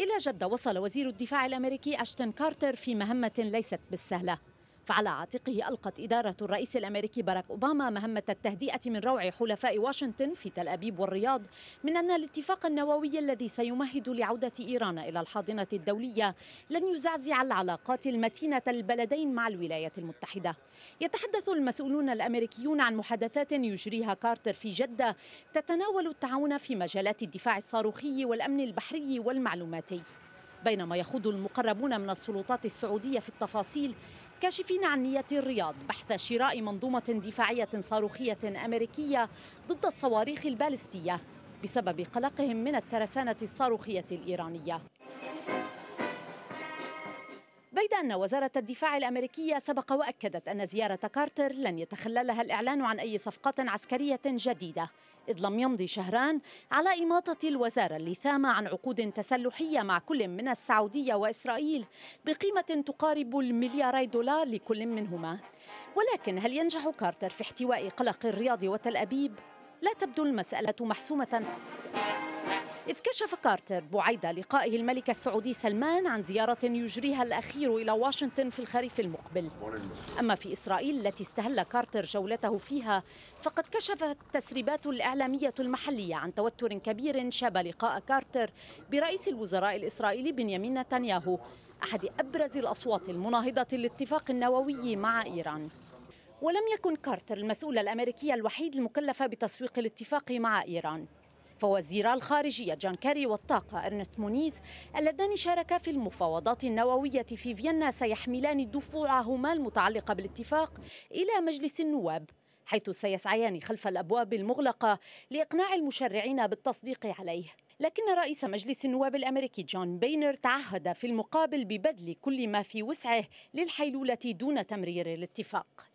إلى جدة وصل وزير الدفاع الأمريكي أشتن كارتر في مهمة ليست بالسهلة فعلى عاتقه ألقت إدارة الرئيس الأمريكي باراك أوباما مهمة التهدئة من روع حلفاء واشنطن في تل أبيب والرياض من أن الاتفاق النووي الذي سيمهد لعودة إيران إلى الحاضنة الدولية لن يزعزع العلاقات المتينة البلدين مع الولايات المتحدة يتحدث المسؤولون الأمريكيون عن محادثات يجريها كارتر في جدة تتناول التعاون في مجالات الدفاع الصاروخي والأمن البحري والمعلوماتي بينما يخوض المقربون من السلطات السعودية في التفاصيل كاشفين عن نية الرياض بحث شراء منظومة دفاعية صاروخية أمريكية ضد الصواريخ البالستية بسبب قلقهم من الترسانة الصاروخية الإيرانية زائد أن وزارة الدفاع الأمريكية سبق وأكدت أن زيارة كارتر لن يتخللها الإعلان عن أي صفقة عسكرية جديدة إذ لم يمضي شهران على إماطة الوزارة اللثامة عن عقود تسلحية مع كل من السعودية وإسرائيل بقيمة تقارب الملياري دولار لكل منهما ولكن هل ينجح كارتر في احتواء قلق الرياض وتل أبيب؟ لا تبدو المسألة محسومة إذ كشف كارتر بعيد لقائه الملك السعودي سلمان عن زيارة يجريها الأخير إلى واشنطن في الخريف المقبل أما في إسرائيل التي استهل كارتر جولته فيها فقد كشفت التسريبات الإعلامية المحلية عن توتر كبير شاب لقاء كارتر برئيس الوزراء الإسرائيلي بنيامين نتنياهو أحد أبرز الأصوات المناهضة للاتفاق النووي مع إيران ولم يكن كارتر المسؤول الأمريكي الوحيد المكلف بتسويق الاتفاق مع إيران فوزيرا الخارجية جان كاري والطاقة أرنست مونيز اللذان شاركا في المفاوضات النووية في فيينا سيحملان دفوعهما المتعلقة بالاتفاق إلى مجلس النواب حيث سيسعيان خلف الأبواب المغلقة لإقناع المشرعين بالتصديق عليه لكن رئيس مجلس النواب الامريكي جون بينر تعهد في المقابل ببذل كل ما في وسعه للحيلوله دون تمرير الاتفاق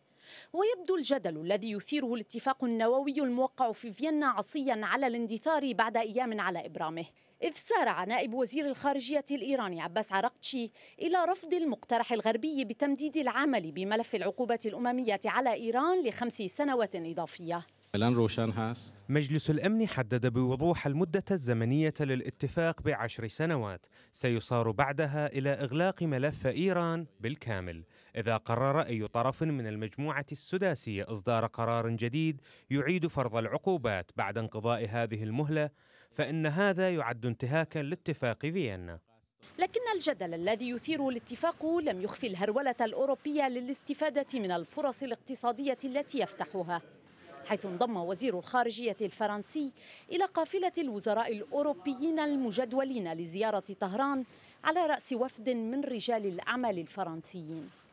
ويبدو الجدل الذي يثيره الاتفاق النووي الموقع في فيينا عصيا على الاندثار بعد أيام على إبرامه إذ سارع نائب وزير الخارجية الإيراني عباس عرقشي إلى رفض المقترح الغربي بتمديد العمل بملف العقوبات الأممية على إيران لخمس سنوات إضافية الان مجلس الأمن حدد بوضوح المدة الزمنية للاتفاق بعشر سنوات سيصار بعدها إلى إغلاق ملف إيران بالكامل إذا قرر أي طرف من المجموعة السداسية إصدار قرار جديد يعيد فرض العقوبات بعد انقضاء هذه المهلة فإن هذا يعد انتهاكا لاتفاق فيينا لكن الجدل الذي يثير الاتفاق لم يخفي الهرولة الأوروبية للاستفادة من الفرص الاقتصادية التي يفتحها حيث انضم وزير الخارجية الفرنسي إلى قافلة الوزراء الأوروبيين المجدولين لزيارة طهران على رأس وفد من رجال الأعمال الفرنسيين